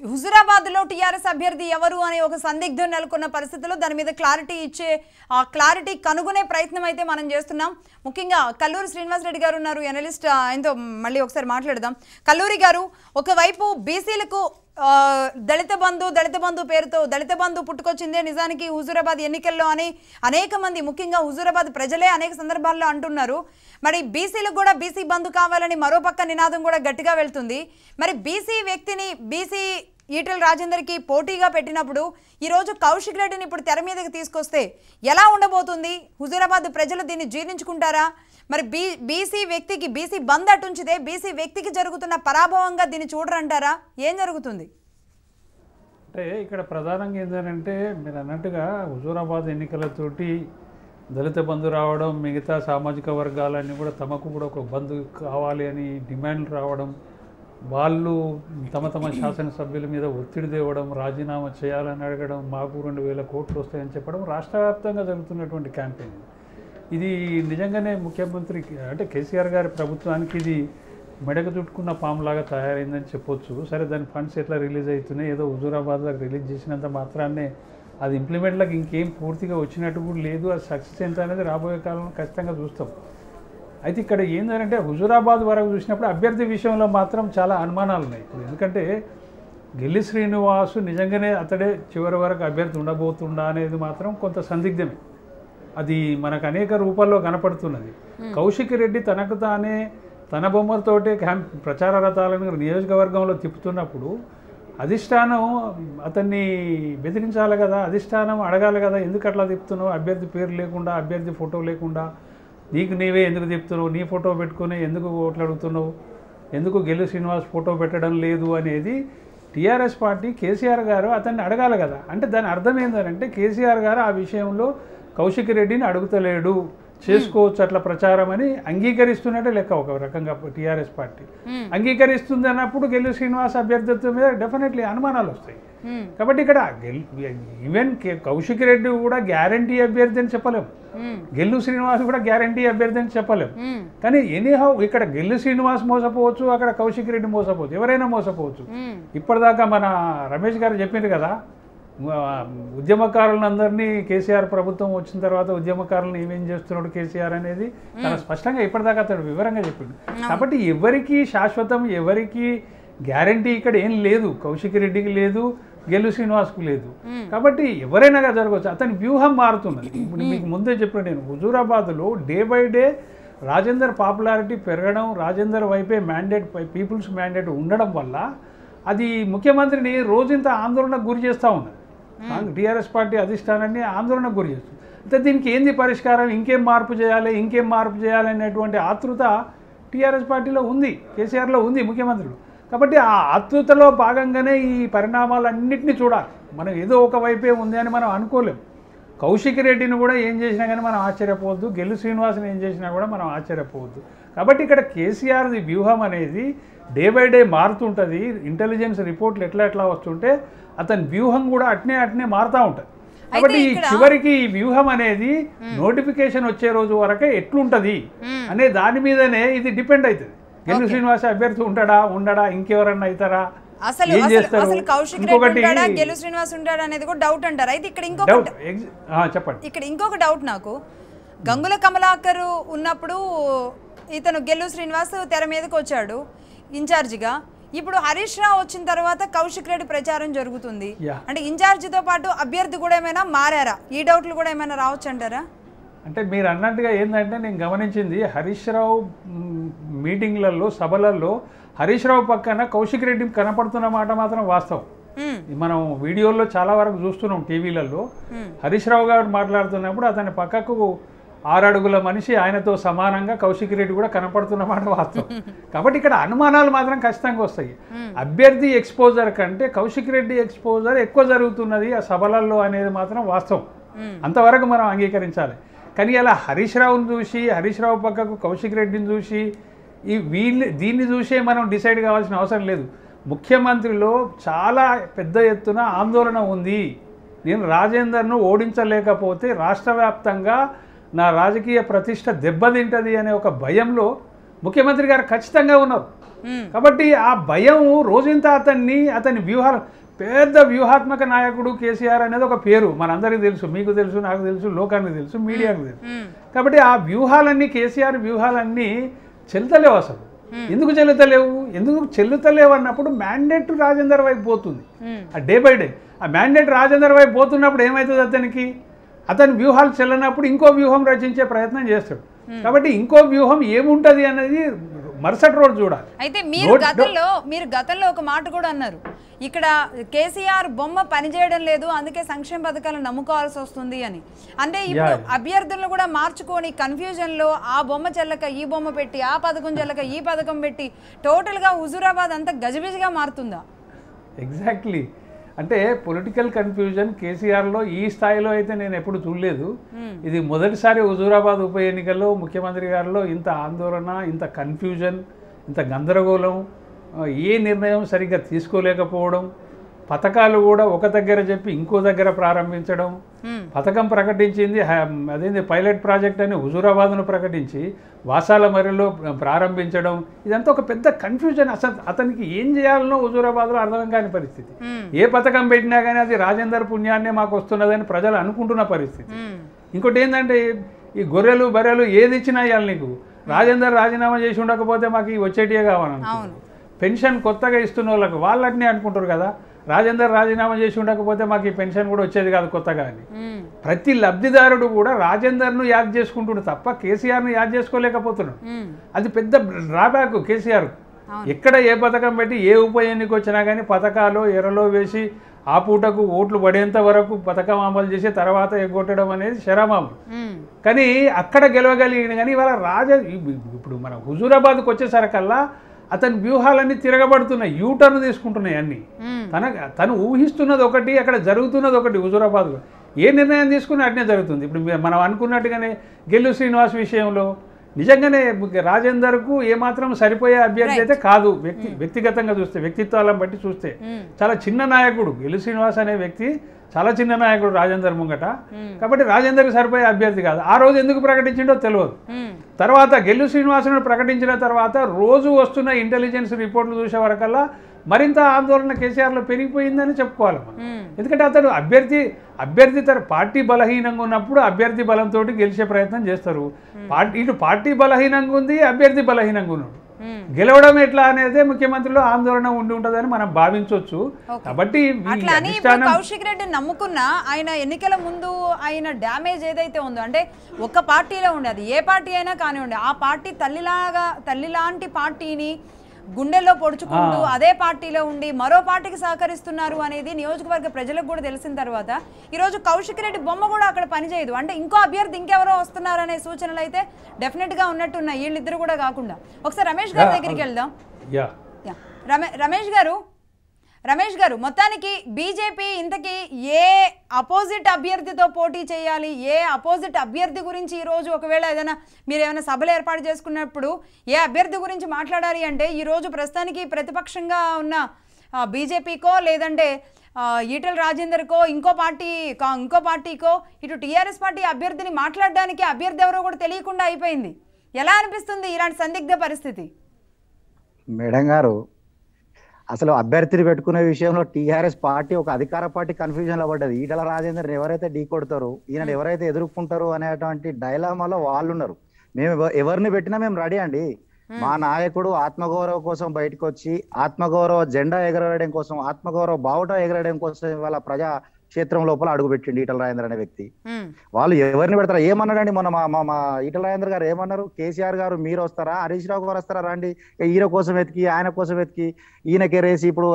హుజురాబాద్ లో టీఆర్ఎస్ అభ్యర్థి ఎవరు అనే ఒక సందిగ్ధం నెలకొన్న పరిస్థితుల్లో దాని మీద క్లారిటీ ఇచ్చే ఆ క్లారిటీ కనుగొనే ప్రయత్నం అయితే మనం చేస్తున్నాం ముఖ్యంగా కల్లూరి శ్రీనివాసరెడ్డి గారు ఉన్నారు ఎనలిస్ట్ ఆయనతో మళ్ళీ ఒకసారి మాట్లాడదాం కల్లూరి గారు ఒకవైపు బీసీలకు దళిత బంధు దళిత బంధు పేరుతో దళిత బంధు పుట్టుకొచ్చిందే నిజానికి హుజూరాబాద్ ఎన్నికల్లో అని అనేక మంది ముఖ్యంగా హుజూరాబాద్ ప్రజలే అనేక సందర్భాల్లో అంటున్నారు మరి బీసీలకు కూడా బీసీ బంధు కావాలని మరోపక్క నినాదం కూడా గట్టిగా వెళ్తుంది మరి బీసీ వ్యక్తిని బీసీ ఈటల రాజేందర్కి పోటీగా పెట్టినప్పుడు ఈరోజు కౌశిక్ రెడ్డిని ఇప్పుడు తెర మీదకి తీసుకొస్తే ఎలా ఉండబోతుంది హుజూరాబాద్ ప్రజలు దీన్ని జీర్ణించుకుంటారా మరి బీ బీసీ వ్యక్తికి బీసీ బంద్ అటుంచితే బీసీ వ్యక్తికి జరుగుతున్న పరాభవంగా దీన్ని చూడరంటారా ఏం జరుగుతుంది అంటే ఇక్కడ ప్రధానంగా ఏంటంటే మీరు అన్నట్టుగా హుజూరాబాద్ ఎన్నికలతోటి దళిత బంధు రావడం మిగతా సామాజిక వర్గాలన్నీ కూడా తమకు కూడా ఒక బంధు కావాలి అని డిమాండ్లు రావడం వాళ్ళు తమ తమ శాసనసభ్యుల మీద ఒత్తిడి తేవడం రాజీనామా చేయాలని అడగడం మాకు రెండు వేల కోట్లు వస్తాయని చెప్పడం రాష్ట్ర వ్యాప్తంగా జరుగుతున్నటువంటి క్యాంపెయిన్ ఇది నిజంగానే ముఖ్యమంత్రి అంటే కేసీఆర్ గారి ప్రభుత్వానికి ఇది మెడకు చుట్టుకున్న పాములాగా తయారైందని చెప్పొచ్చు సరే దాని ఫండ్స్ ఎట్లా రిలీజ్ అవుతున్నాయి ఏదో హుజూరాబాద్లో రిలీజ్ చేసినంత మాత్రాన్నే అది ఇంప్లిమెంట్లకు ఇంకేం పూర్తిగా వచ్చినట్టు కూడా లేదు అది సక్సెస్ ఎంత అనేది రాబోయే కాలంలో ఖచ్చితంగా చూస్తాం అయితే ఇక్కడ ఏంటంటే హుజూరాబాద్ వరకు చూసినప్పుడు అభ్యర్థి విషయంలో మాత్రం చాలా అనుమానాలు ఉన్నాయి ఇప్పుడు ఎందుకంటే గిల్లి శ్రీనివాసు నిజంగానే అతడే చివరి వరకు అభ్యర్థి ఉండబోతుండా అనేది మాత్రం కొంత సందిగ్ధమే అది మనకు అనేక రూపాల్లో కనపడుతున్నది కౌశిక్ రెడ్డి తనకు తానే తన బొమ్మలతోటే క్యాంప్ ప్రచార రథాలను నియోజకవర్గంలో తిప్పుతున్నప్పుడు అధిష్టానం అతన్ని బెదిరించాలి కదా అధిష్టానం అడగాలి కదా ఎందుకు అట్లా తిప్పుతున్నావు అభ్యర్థి పేరు లేకుండా అభ్యర్థి ఫోటో లేకుండా నీకు నీవే ఎందుకు తిప్పుతున్నావు నీ ఫోటో పెట్టుకునే ఎందుకు ఓట్లు అడుగుతున్నావు ఎందుకు గెలు శ్రీనివాస్ ఫోటో పెట్టడం లేదు అనేది టీఆర్ఎస్ పార్టీ కేసీఆర్ గారు అతన్ని అడగాలి కదా అంటే దాని అర్థం ఏంటంటే కేసీఆర్ గారు ఆ విషయంలో కౌశిక్ రెడ్డిని అడుగుతలేడు చేసుకోవచ్చు అట్లా ప్రచారం అని అంగీకరిస్తున్నట్టే లెక్క ఒక రకంగా టీఆర్ఎస్ పార్టీ అంగీకరిస్తుంది అన్నప్పుడు గెలు శ్రీనివాస్ అభ్యర్థిత్వం మీద డెఫినెట్లీ అనుమానాలు వస్తాయి కాబట్టి ఇక్కడ ఈవెన్ కౌశిక్ రెడ్డి కూడా గ్యారంటీ అభ్యర్థి అని చెప్పలేము గెల్లు శ్రీనివాస్ కూడా గ్యారంటీ అభ్యర్థి అని చెప్పలేము కానీ ఎనీహౌ ఇక్కడ గెల్లు శ్రీనివాస్ మోసపోవచ్చు అక్కడ కౌశిక్ రెడ్డి మోసపోవచ్చు ఎవరైనా మోసపోవచ్చు ఇప్పటిదాకా మన రమేష్ గారు చెప్పింది కదా ఉద్యమకారులందరినీ కేసీఆర్ ప్రభుత్వం వచ్చిన తర్వాత ఉద్యమకారులను ఏమేం చేస్తున్నాడు కేసీఆర్ అనేది చాలా స్పష్టంగా ఇప్పటిదాకా అతడు వివరంగా చెప్పిండు కాబట్టి ఎవరికి శాశ్వతం ఎవరికి గ్యారంటీ ఇక్కడ ఏం లేదు కౌశిక్ రెడ్డికి లేదు గెలు శ్రీనివాస్కు లేదు కాబట్టి ఎవరైనా జరగవచ్చు అతని వ్యూహం మారుతున్నది ఇప్పుడు మీకు ముందే చెప్పిన నేను హుజూరాబాద్లో day by day Rajender popularity పెరగడం రాజేందర్ వైపే మ్యాండేట్ పీపుల్స్ మ్యాండేట్ ఉండడం వల్ల అది ముఖ్యమంత్రిని రోజింత ఆందోళనకు గురి చేస్తూ ఉన్నది టీఆర్ఎస్ hmm. పార్టీ అధిష్టానాన్ని ఆందోళనకు గురి చేస్తుంది అయితే దీనికి ఏంది పరిష్కారం ఇంకేం మార్పు చేయాలి ఇంకేం మార్పు చేయాలి అనేటువంటి ఆతృత టీఆర్ఎస్ పార్టీలో ఉంది కేసీఆర్లో ఉంది ముఖ్యమంత్రులు కాబట్టి ఆ ఆతృతలో భాగంగానే ఈ పరిణామాలన్నింటినీ చూడాలి మనం ఏదో ఒక వైపే ఉంది అని మనం అనుకోలేము కౌశిక్ రెడ్డిని కూడా ఏం చేసినా కానీ మనం ఆశ్చర్యపోవద్దు గెల్లు శ్రీనివాసుని ఏం చేసినా కూడా మనం ఆశ్చర్యపోవద్దు కాబట్టి ఇక్కడ కేసీఆర్ది వ్యూహం అనేది డే బై డే మారుతుంటుంది ఇంటెలిజెన్స్ రిపోర్ట్లు ఎట్లా ఎట్లా వస్తుంటే అతని వ్యూహం కూడా అట్నే అట్నే మారుతూ ఉంటుంది కాబట్టి చివరికి ఈ వ్యూహం అనేది నోటిఫికేషన్ వచ్చే రోజు వరకే ఎట్లుంటది అనే దాని మీదనే ఇది డిపెండ్ అవుతుంది గెలు శ్రీనివాస అభ్యర్థి ఉంటాడా ఉండడా ఇంకెవరన్నా అవుతారా అసలు అసలు కౌశిక్ గెలు శ్రీనివాస్ ఉంటాడా అనేది కూడా డౌట్ అంటారు అయితే ఇక్కడ డౌట్ చెప్పండి ఇక్కడ ఇంకొక డౌట్ నాకు గంగుల కమలాకర్ ఉన్నప్పుడు ఇతను గెల్లు శ్రీనివాస్ తెర మీదకి వచ్చాడు ఇన్ఛార్జిగా ఇప్పుడు హరీష్ రావు వచ్చిన తర్వాత కౌశిక్ రెడ్డి ప్రచారం జరుగుతుంది అంటే ఇన్ఛార్జితో పాటు అభ్యర్థి కూడా ఏమైనా మారారా ఈ డౌట్లు కూడా ఏమైనా రావచ్చు అంటారా అంటే మీరు అన్నట్టుగా ఏంటంటే నేను గమనించింది హరీష్ రావు మీటింగ్లలో సభలలో హరీష్ రావు పక్కన కౌశిక్ రెడ్డి కనపడుతున్న మాట మాత్రం వాస్తవం మనం వీడియోల్లో చాలా వరకు చూస్తున్నాం టీవీలలో హరీష్ రావు గారు మాట్లాడుతున్నప్పుడు అతని పక్కకు ఆరడుగుల మనిషి ఆయనతో సమానంగా కౌశిక్ రెడ్డి కూడా కనపడుతున్నమాట వాస్తవం కాబట్టి ఇక్కడ అనుమానాలు మాత్రం ఖచ్చితంగా వస్తాయి అభ్యర్థి ఎక్స్పోజర్ కంటే కౌశిక్ రెడ్డి ఎక్స్పోజర్ ఎక్కువ జరుగుతున్నది ఆ సభలలో అనేది మాత్రం వాస్తవం అంతవరకు మనం అంగీకరించాలి కానీ అలా హరీష్ రావును చూసి హరీష్ రావు పక్కకు కౌశిక్ రెడ్డిని చూసి ఈ వీళ్ళు దీన్ని చూసే మనం డిసైడ్ కావాల్సిన అవసరం లేదు ముఖ్యమంత్రిలో చాలా పెద్ద ఎత్తున ఆందోళన ఉంది నేను రాజేందర్ను ఓడించలేకపోతే రాష్ట్ర వ్యాప్తంగా నా రాజకీయ ప్రతిష్ట దెబ్బతింటది అనే ఒక భయంలో ముఖ్యమంత్రి గారు ఖచ్చితంగా ఉన్నారు కాబట్టి ఆ భయం రోజంతా అతన్ని అతని వ్యూహాలు పెద్ద వ్యూహాత్మక నాయకుడు కేసీఆర్ అనేది ఒక పేరు మనందరికీ తెలుసు మీకు తెలుసు నాకు తెలుసు లోకానికి తెలుసు మీడియాకు తెలుసు కాబట్టి ఆ వ్యూహాలన్నీ కేసీఆర్ వ్యూహాలన్నీ చెల్లుతలేవు అసలు ఎందుకు చెల్లుతలేవు ఎందుకు చెల్లుతలేవు అన్నప్పుడు మ్యాండేట్ రాజేందర్ వైపు పోతుంది ఆ డే బై డే ఆ మ్యాండేట్ రాజేందర్ వైపు పోతున్నప్పుడు ఏమవుతుంది అతనికి అతని వ్యూహాలు చెల్లనప్పుడు ఇంకో వ్యూహం రచించే ప్రయత్నం చేస్తాడు కాబట్టి ఇంకో వ్యూహం ఏముంటది అనేది మరుసటి రోజు చూడాలి అయితే మీరు గతంలో మీరు గతంలో ఒక మాట కూడా అన్నారు ఇక్కడ కేసీఆర్ బొమ్మ పనిచేయడం లేదు అందుకే సంక్షేమ పథకాలు నమ్ముకోవాల్సి వస్తుంది అని అంటే ఇప్పుడు అభ్యర్థులను కూడా మార్చుకొని లో ఆ బొమ్మ చెల్లక ఈ బొమ్మ పెట్టి ఆ పథకం చెల్లక ఈ పథకం పెట్టి టోటల్గా హుజూరాబాద్ అంతా గజిబిజిగా మారుతుందా ఎగ్జాక్ట్లీ అంటే పొలిటికల్ కన్ఫ్యూజన్ కేసీఆర్లో ఈ స్థాయిలో అయితే నేను ఎప్పుడు చూడలేదు hmm. ఇది మొదటిసారి హుజూరాబాద్ ఉప ఎన్నికల్లో ముఖ్యమంత్రి గారిలో ఇంత ఆందోళన ఇంత కన్ఫ్యూజన్ ఇంత గందరగోళం ఏ నిర్ణయం సరిగ్గా తీసుకోలేకపోవడం పథకాలు కూడా ఒక దగ్గర చెప్పి ఇంకో దగ్గర ప్రారంభించడం పథకం ప్రకటించింది అదేంది పైలట్ ప్రాజెక్ట్ అని హుజూరాబాద్ను ప్రకటించి వాసాల మరిలో ప్రారంభించడం ఇదంతా ఒక పెద్ద కన్ఫ్యూజన్ అసలు అతనికి ఏం చేయాలనో హుజూరాబాద్లో అర్థం కాని పరిస్థితి ఏ పథకం పెట్టినా కానీ అది రాజేందర్ పుణ్యాన్నే మాకు వస్తున్నదని ప్రజలు అనుకుంటున్న పరిస్థితి ఇంకోటి ఏంటంటే ఈ గొర్రెలు బర్రెలు ఏది ఇచ్చినా ఇవ్వాలి నీకు రాజేందర్ రాజీనామా చేసి ఉండకపోతే మాకు వచ్చేటియే కావాలనుకుంటున్నాను పెన్షన్ కొత్తగా ఇస్తున్న వాళ్ళకి వాళ్ళని అనుకుంటారు కదా రాజేందర్ రాజీనామా చేసి ఉండకపోతే మాకు ఈ పెన్షన్ కూడా వచ్చేది కాదు కొత్తగా అని ప్రతి లబ్ధిదారుడు కూడా రాజేందర్ను యాద్ చేసుకుంటుడు తప్ప కేసీఆర్ను యాద్ చేసుకోలేకపోతున్నాడు అది పెద్ద డ్రాబ్యాక్ కేసీఆర్ ఎక్కడ ఏ పథకం పెట్టి ఏ ఉప ఎన్నిక వచ్చినా కానీ పథకాలు ఎర్రలో వేసి ఆ పూటకు ఓట్లు పడేంత వరకు పథకం అమలు చేసి తర్వాత ఎగ్గొట్టడం అనేది శరామాము కానీ అక్కడ గెలవగలిగిన కానీ ఇవాళ రాజ ఇప్పుడు మన హుజూరాబాద్కు వచ్చేసరికల్లా అతని వ్యూహాలన్నీ తిరగబడుతున్నాయి యూటర్న్ తీసుకుంటున్నాయి అన్ని తన తను ఊహిస్తున్నది ఒకటి అక్కడ జరుగుతున్నది ఒకటి హుజూరాబాద్లో ఏ నిర్ణయం తీసుకుని అట్నే జరుగుతుంది ఇప్పుడు మనం అనుకున్నట్టుగానే గెల్లు శ్రీనివాస్ విషయంలో నిజంగానే రాజేందర్కు ఏమాత్రం సరిపోయే అభ్యర్థి అయితే కాదు వ్యక్తి వ్యక్తిగతంగా చూస్తే వ్యక్తిత్వాలను బట్టి చూస్తే చాలా చిన్న నాయకుడు గెలు శ్రీనివాస్ అనే వ్యక్తి చాలా చిన్న నాయకుడు రాజేందర్ ముంగట కాబట్టి రాజేందర్కి సరిపోయే అభ్యర్థి కాదు ఆ రోజు ఎందుకు ప్రకటించిండో తెలియదు తర్వాత గెల్లు శ్రీనివాసును ప్రకటించిన తర్వాత రోజు వస్తున్న ఇంటెలిజెన్స్ రిపోర్ట్లు చూసే వరకల్లా మరింత ఆందోళన కేసీఆర్లో పెరిగిపోయిందని చెప్పుకోవాలి ఎందుకంటే అతడు అభ్యర్థి అభ్యర్థి తర పార్టీ బలహీనంగా ఉన్నప్పుడు అభ్యర్థి బలంతో గెలిచే ప్రయత్నం చేస్తారు పార్టీ ఇటు పార్టీ బలహీనంగా ఉంది అభ్యర్థి బలహీనంగా ఉన్నాడు Hmm. గెలవడం ఎట్లా అనేది ముఖ్యమంత్రిలో ఆందోళన ఉండి ఉంటుందని మనం భావించవచ్చు కాబట్టి కౌశిక్ రెడ్డి నమ్ముకున్నా ఆయన ఎన్నికల ముందు ఆయన డ్యామేజ్ ఏదైతే ఉందో అంటే ఒక పార్టీలో ఉండేది ఏ పార్టీ అయినా కానివ్వండి ఆ పార్టీ తల్లిలాగా తల్లి లాంటి పార్టీని గుండెల్లో పొడుచుకుంటూ అదే పార్టీలో ఉండి మరో పార్టీకి సహకరిస్తున్నారు అనేది నియోజకవర్గ ప్రజలకు కూడా తెలిసిన తర్వాత ఈరోజు కౌశిక్ రెడ్డి బొమ్మ కూడా అక్కడ పనిచేయదు అంటే ఇంకో అభ్యర్థి ఇంకెవరో వస్తున్నారు అనే సూచనలు అయితే డెఫినెట్గా ఉన్నట్టున్నాయి వీళ్ళిద్దరు కూడా కాకుండా ఒకసారి రమేష్ గారి దగ్గరికి వెళ్దాం రమేష్ గారు రమేష్ గారు మొత్తానికి బీజేపీ ఇంతకీ ఏ అపోజిట్ అభ్యర్థితో పోటీ చేయాలి ఏ అపోజిట్ అభ్యర్థి గురించి ఈరోజు ఒకవేళ ఏదైనా మీరు ఏమైనా సభలు ఏర్పాటు చేసుకున్నప్పుడు ఏ అభ్యర్థి గురించి మాట్లాడాలి అంటే ఈరోజు ప్రస్తుతానికి ప్రతిపక్షంగా ఉన్న బీజేపీకో లేదంటే ఈటల రాజేందర్కో ఇంకో పార్టీ ఇంకో పార్టీకో ఇటు టీఆర్ఎస్ పార్టీ అభ్యర్థిని మాట్లాడడానికి అభ్యర్థి ఎవరో కూడా తెలియకుండా అయిపోయింది ఎలా అనిపిస్తుంది ఇలాంటి సందిగ్ధ పరిస్థితి మేడం గారు అసలు అభ్యర్థిని పెట్టుకునే విషయంలో టీఆర్ఎస్ పార్టీ ఒక అధికార పార్టీ కన్ఫ్యూజన్ లో పడ్డది ఈటల రాజేందర్ ఎవరైతే ఢీ కొడతారు ఈయన ఎవరైతే ఎదుర్కొంటారు అనేటువంటి డైలామాలో వాళ్ళు ఉన్నారు మేము ఎవరిని పెట్టినా మేము రెడీ అండి మా నాయకుడు ఆత్మగౌరవం కోసం బయటకు వచ్చి ఆత్మగౌరవ జెండా ఎగరవేయడం కోసం ఆత్మగౌరవ బావుట ఎగరేయడం కోసం ఇవాళ ప్రజా క్షేత్రం లోపల అడుగుపెట్టిండు ఈటల రాజేందర్ అనే వ్యక్తి వాళ్ళు ఎవరిని పెడతారా ఏమన్నాడండి మొన్న మా మా ఈటల రాజేందర్ గారు ఏమన్నారు కేసీఆర్ గారు మీరు వస్తారా హరీష్ రావు గారు వస్తారా రండి ఈయన కోసం వెతికి ఆయన కోసం వెతికి ఈయనకే రేసి ఇప్పుడు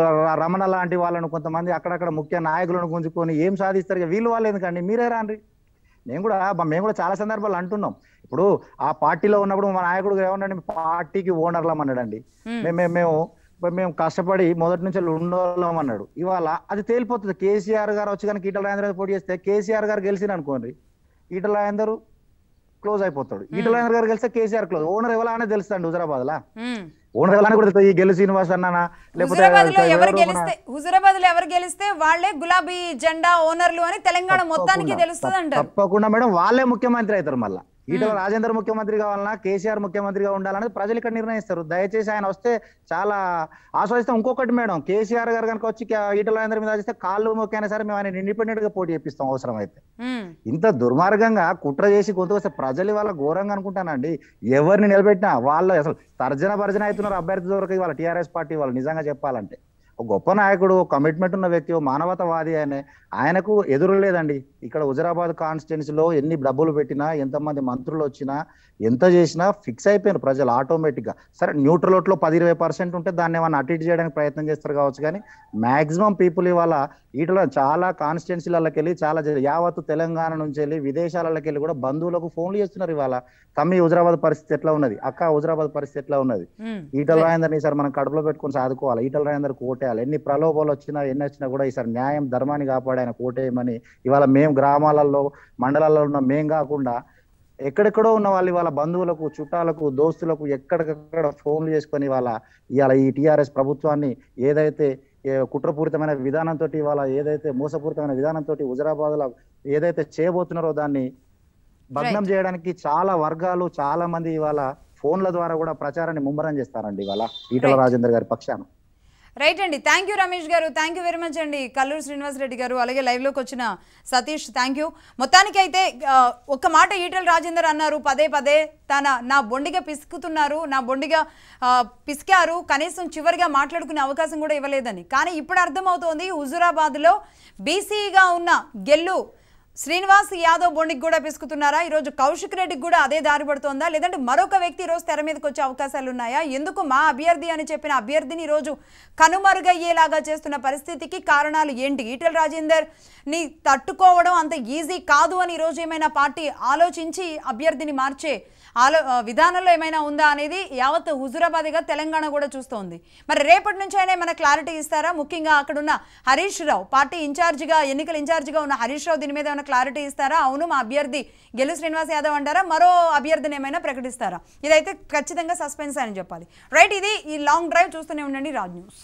రమణ లాంటి వాళ్ళను కొంతమంది అక్కడక్కడ ముఖ్య నాయకులను గుంజుకొని ఏం సాధిస్తారు వీళ్ళు వాళ్ళు ఎందుకండి మీరే రాండి మేము కూడా మేము కూడా చాలా సందర్భాలు అంటున్నాం ఇప్పుడు ఆ పార్టీలో ఉన్నప్పుడు మా నాయకుడు ఏమన్నాడు పార్టీకి ఓనర్లం అన్నాడండి మేము మేము మేము కష్టపడి మొదటి నుంచి ఉండాలం అన్నాడు ఇవాళ అది తేలిపోతుంది కేసీఆర్ గారు వచ్చి కానీ ఈటల రాజేంద్ర పోటీ చేస్తే కేసీఆర్ గారు గెలిచిన అనుకోండి ఈటల రాజేందర్ క్లోజ్ అయిపోతాడు ఈటల రాజేంద్ర గారు గెలిస్తే కేసీఆర్ క్లోజ్ ఓనర్ ఎవరా అనేది తెలుస్తాడు హుజరాబాద్ లా ఓనర్ ఎవరైనా కూడా ఈ గెలి శ్రీనివాస్ అన్న లేకపోతే హుజరాబాద్ లో ఎవరు గెలిస్తే వాళ్ళే గులాబీ జెండా ఓనర్లు అని తెలంగాణ మొత్తానికి తెలుస్తుంది తప్పకుండా మేడం వాళ్ళే ముఖ్యమంత్రి అవుతారు మళ్ళీ ఈటల రాజేంద్ర ముఖ్యమంత్రి కావాలన్నా కేసీఆర్ ముఖ్యమంత్రిగా ఉండాలనేది ప్రజలు ఇక్కడ నిర్ణయిస్తారు దయచేసి ఆయన వస్తే చాలా ఆస్వాదిస్తాం ఇంకొకటి మేడం కేసీఆర్ గారు కనుక వచ్చి ఈటల రాజేంద్ర మీద చేస్తే కాళ్ళు మొక్కైనా సరే మేము ఆయన ఇండిపెండెంట్ గా పోటీ చేపిస్తాం అవసరం అయితే ఇంత దుర్మార్గంగా కుట్ర చేసి వస్తే ప్రజలు వాళ్ళ ఘోరంగా అనుకుంటానండి ఎవరిని నిలబెట్టినా వాళ్ళు అసలు తర్జన భర్జన అవుతున్నారు అభ్యర్థి దొరకదు వాళ్ళ టీఆర్ఎస్ పార్టీ వాళ్ళు నిజంగా చెప్పాలంటే ఒక గొప్ప నాయకుడు కమిట్మెంట్ ఉన్న వ్యక్తి మానవతవాది అనే ఆయనకు ఎదురు లేదండి ఇక్కడ హుజరాబాద్ కాన్స్టిట్యున్సీలో ఎన్ని డబ్బులు పెట్టినా ఎంతమంది మంత్రులు వచ్చినా ఎంత చేసినా ఫిక్స్ అయిపోయిన ప్రజలు ఆటోమేటిక్గా సరే న్యూట్రల్ ఓట్లో పది ఇరవై పర్సెంట్ ఉంటే దాన్ని ఏమైనా అటు ఇటు చేయడానికి ప్రయత్నం చేస్తారు కావచ్చు కానీ మాక్సిమం పీపుల్ ఇవాళ వీటిలో చాలా కాన్స్టిట్యున్సీలకి వెళ్ళి చాలా యావత్ తెలంగాణ నుంచి వెళ్ళి విదేశాలకి వెళ్ళి కూడా బంధువులకు ఫోన్లు చేస్తున్నారు ఇవాళ తమ్మి హుజరాబాద్ పరిస్థితి ఎట్లా ఉన్నది అక్క హుజరాబాద్ పరిస్థితి ఎట్లా ఉన్నది ఈటల రాయందర్ సార్ మనం కడుపులో పెట్టుకొని సాదుకోవాలి ఈటల రాయందర్ కోట కొట్టేయాలి ఎన్ని ప్రలోభాలు వచ్చినా ఎన్ని వచ్చినా కూడా ఈసారి న్యాయం ధర్మాన్ని కాపాడే ఆయన కోటేయమని ఇవాళ మేము గ్రామాలలో మండలాల్లో ఉన్న మేం కాకుండా ఎక్కడెక్కడో ఉన్న వాళ్ళు వాళ్ళ బంధువులకు చుట్టాలకు దోస్తులకు ఎక్కడికక్కడ ఫోన్లు చేసుకొని వాళ్ళ ఇవాళ ఈ టీఆర్ఎస్ ప్రభుత్వాన్ని ఏదైతే కుట్రపూరితమైన విధానంతో ఇవాళ ఏదైతే మోసపూరితమైన విధానంతో హుజరాబాద్లో ఏదైతే చేయబోతున్నారో దాన్ని భగ్నం చేయడానికి చాలా వర్గాలు చాలా మంది ఇవాళ ఫోన్ల ద్వారా కూడా ప్రచారాన్ని ముమ్మరం చేస్తారండి ఇవాళ ఈటల రాజేందర్ గారి పక్షాన రైట్ అండి థ్యాంక్ యూ రమేష్ గారు థ్యాంక్ యూ వెరీ మచ్ అండి కల్లూరు శ్రీనివాస్ రెడ్డి గారు అలాగే లైవ్లోకి వచ్చిన సతీష్ థ్యాంక్ యూ మొత్తానికైతే ఒక్క మాట ఈటల రాజేందర్ అన్నారు పదే పదే తన నా బొండిగా పిసుకుతున్నారు నా బొండిగా పిసికారు కనీసం చివరిగా మాట్లాడుకునే అవకాశం కూడా ఇవ్వలేదని కానీ ఇప్పుడు అర్థమవుతోంది హుజురాబాద్లో బీసీగా ఉన్న గెల్లు శ్రీనివాస్ యాదవ్ బొండికి కూడా పిసుకుతున్నారా ఈరోజు కౌశిక్ రెడ్డికి కూడా అదే దారి పడుతోందా లేదంటే మరొక వ్యక్తి ఈరోజు తెర మీదకి వచ్చే అవకాశాలు ఉన్నాయా ఎందుకు మా అభ్యర్థి అని చెప్పిన అభ్యర్థిని ఈరోజు కనుమరుగయ్యేలాగా చేస్తున్న పరిస్థితికి కారణాలు ఏంటి ఈటల రాజేందర్ ని తట్టుకోవడం అంత ఈజీ కాదు అని ఈరోజు ఏమైనా పార్టీ ఆలోచించి అభ్యర్థిని మార్చే ఆలో విధానంలో ఏమైనా ఉందా అనేది యావత్ హుజురాబాద్గా తెలంగాణ కూడా చూస్తోంది మరి రేపటి నుంచి అయినా ఏమైనా క్లారిటీ ఇస్తారా ముఖ్యంగా అక్కడున్న హరీష్ రావు పార్టీ ఇన్ఛార్జిగా ఎన్నికల ఇన్ఛార్జిగా ఉన్న హరీష్ రావు దీని మీద ఏమైనా క్లారిటీ ఇస్తారా అవును మా అభ్యర్థి గెలు శ్రీనివాస్ యాదవ్ అంటారా మరో అభ్యర్థిని ఏమైనా ప్రకటిస్తారా ఇదైతే ఖచ్చితంగా సస్పెన్స్ అని చెప్పాలి రైట్ ఇది ఈ లాంగ్ డ్రైవ్ చూస్తూనే ఉండండి రాజ్ న్యూస్